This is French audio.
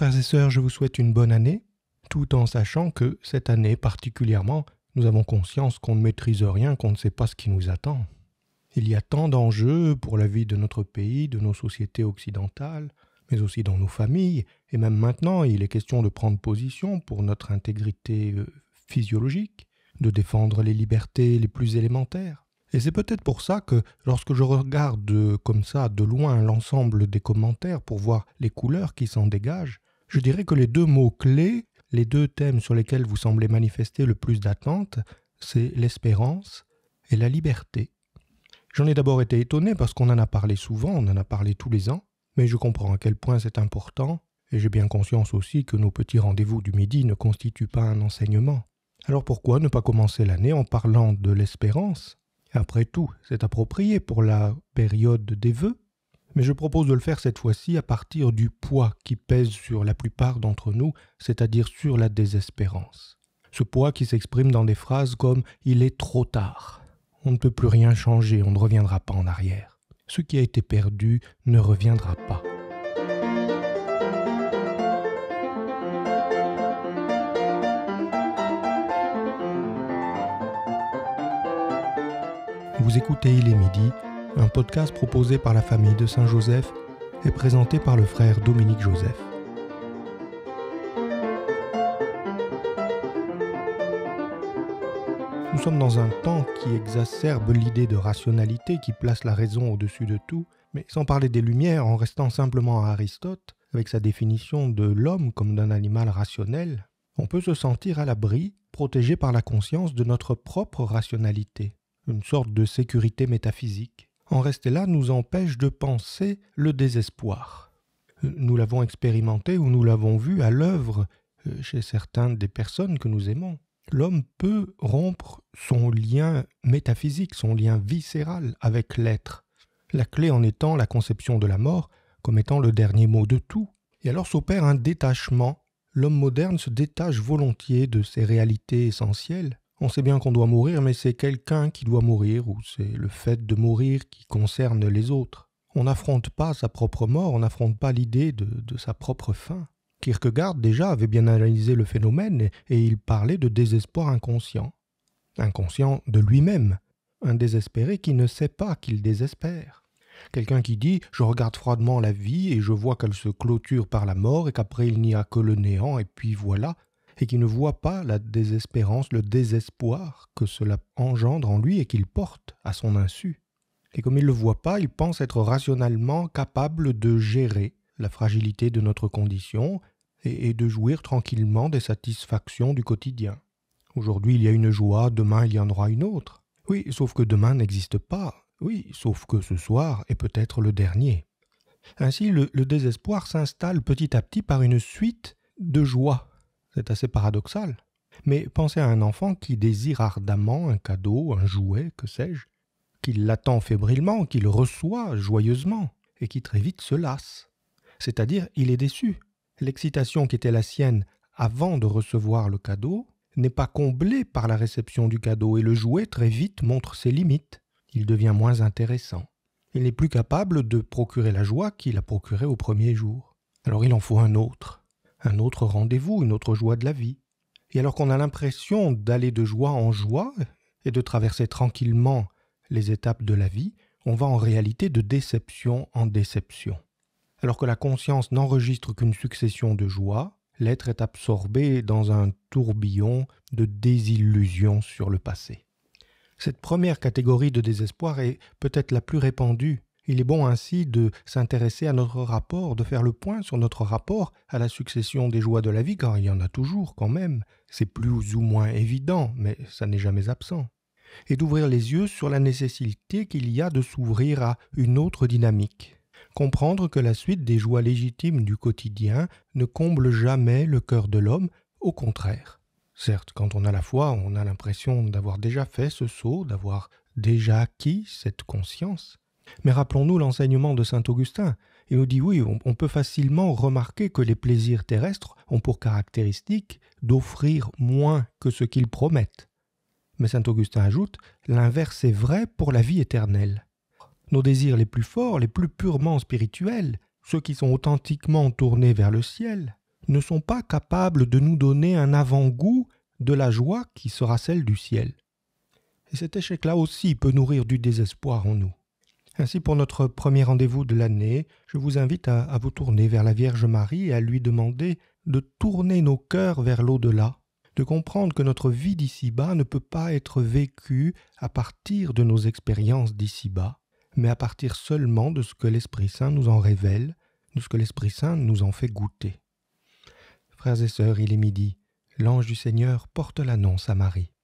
frères et sœurs, je vous souhaite une bonne année, tout en sachant que cette année particulièrement, nous avons conscience qu'on ne maîtrise rien, qu'on ne sait pas ce qui nous attend. Il y a tant d'enjeux pour la vie de notre pays, de nos sociétés occidentales, mais aussi dans nos familles, et même maintenant, il est question de prendre position pour notre intégrité euh, physiologique, de défendre les libertés les plus élémentaires. Et c'est peut-être pour ça que lorsque je regarde euh, comme ça de loin l'ensemble des commentaires pour voir les couleurs qui s'en dégagent, je dirais que les deux mots clés, les deux thèmes sur lesquels vous semblez manifester le plus d'attente, c'est l'espérance et la liberté. J'en ai d'abord été étonné parce qu'on en a parlé souvent, on en a parlé tous les ans, mais je comprends à quel point c'est important, et j'ai bien conscience aussi que nos petits rendez-vous du midi ne constituent pas un enseignement. Alors pourquoi ne pas commencer l'année en parlant de l'espérance Après tout, c'est approprié pour la période des vœux, mais je propose de le faire cette fois-ci à partir du poids qui pèse sur la plupart d'entre nous, c'est-à-dire sur la désespérance. Ce poids qui s'exprime dans des phrases comme ⁇ Il est trop tard ⁇ On ne peut plus rien changer, on ne reviendra pas en arrière. Ce qui a été perdu ne reviendra pas. Vous écoutez Il est midi un podcast proposé par la famille de Saint-Joseph et présenté par le frère Dominique Joseph. Nous sommes dans un temps qui exacerbe l'idée de rationalité qui place la raison au-dessus de tout, mais sans parler des Lumières, en restant simplement à Aristote, avec sa définition de l'homme comme d'un animal rationnel, on peut se sentir à l'abri, protégé par la conscience de notre propre rationalité, une sorte de sécurité métaphysique en rester là nous empêche de penser le désespoir. Euh, nous l'avons expérimenté ou nous l'avons vu à l'œuvre euh, chez certaines des personnes que nous aimons. L'homme peut rompre son lien métaphysique, son lien viscéral avec l'être, la clé en étant la conception de la mort comme étant le dernier mot de tout. Et alors s'opère un détachement. L'homme moderne se détache volontiers de ses réalités essentielles on sait bien qu'on doit mourir, mais c'est quelqu'un qui doit mourir, ou c'est le fait de mourir qui concerne les autres. On n'affronte pas sa propre mort, on n'affronte pas l'idée de, sa propre fin. Kierkegaard déjà avait bien analysé le phénomène et il parlait de désespoir inconscient. Inconscient de lui-même, un désespéré qui ne sait pas qu'il désespère. Quelqu'un qui dit Je regarde froidement la vie et je vois qu'elle se clôture par la mort et qu'après il n'y a que le néant et puis voilà, et qui ne voit pas la désespérance, le désespoir que cela engendre en lui et qu'il porte à son insu. Et comme il ne le voit pas, il pense être rationnellement capable de gérer la fragilité de notre condition et, de jouir tranquillement des satisfactions du quotidien. Aujourd'hui il y a une joie, demain il y en aura une autre. Oui, sauf que demain n'existe pas. Oui, sauf que ce soir est peut-être le dernier. Ainsi, le, le désespoir s'installe petit à petit par une suite de joies c'est assez paradoxal. Mais pensez à un enfant qui désire ardemment un cadeau, un jouet, que sais-je, qui l'attend fébrilement, qu'il reçoit joyeusement, et qui très vite se lasse. C'est-à-dire, il est déçu. L'excitation qui était la sienne avant de recevoir le cadeau n'est pas comblée par la réception du cadeau, et le jouet très vite montre ses limites. Il devient moins intéressant. Il n'est plus capable de procurer la joie qu'il a procurée au premier jour. Alors il en faut un autre un autre rendez-vous, une autre joie de la vie. Et alors qu'on a l'impression d'aller de joie en joie et de traverser tranquillement les étapes de la vie, on va en réalité de déception en déception. Alors que la conscience n'enregistre qu'une succession de joies, l'être est absorbé dans un tourbillon de désillusions sur le passé. Cette première catégorie de désespoir est peut-être la plus répandue il est bon ainsi de s'intéresser à notre rapport, de faire le point sur notre rapport à la succession des joies de la vie, car il y en a toujours quand même. C'est plus ou moins évident, mais ça n'est jamais absent. Et d'ouvrir les yeux sur la nécessité qu'il y a de s'ouvrir à une autre dynamique. Comprendre que la suite des joies légitimes du quotidien ne comble jamais le cœur de l'homme, au contraire. Certes, quand on a la foi, on a l'impression d'avoir déjà fait ce saut, d'avoir déjà acquis cette conscience, mais rappelons-nous l'enseignement de Saint Augustin. Il nous dit oui, on, peut facilement remarquer que les plaisirs terrestres ont pour caractéristique d'offrir moins que ce qu'ils promettent. Mais Saint Augustin ajoute, l'inverse est vrai pour la vie éternelle. Nos désirs les plus forts, les plus purement spirituels, ceux qui sont authentiquement tournés vers le ciel, ne sont pas capables de nous donner un avant-goût de la joie qui sera celle du ciel. Et cet échec-là aussi peut nourrir du désespoir en nous. Ainsi, pour notre premier rendez-vous de l'année, je vous invite à, vous tourner vers la Vierge Marie et à lui demander de tourner nos cœurs vers l'au-delà, de comprendre que notre vie d'ici-bas ne peut pas être vécue à partir de nos expériences d'ici-bas, mais à partir seulement de ce que l'Esprit Saint nous en révèle, de ce que l'Esprit Saint nous en fait goûter. Frères et sœurs, il est midi. L'ange du Seigneur porte l'annonce à Marie.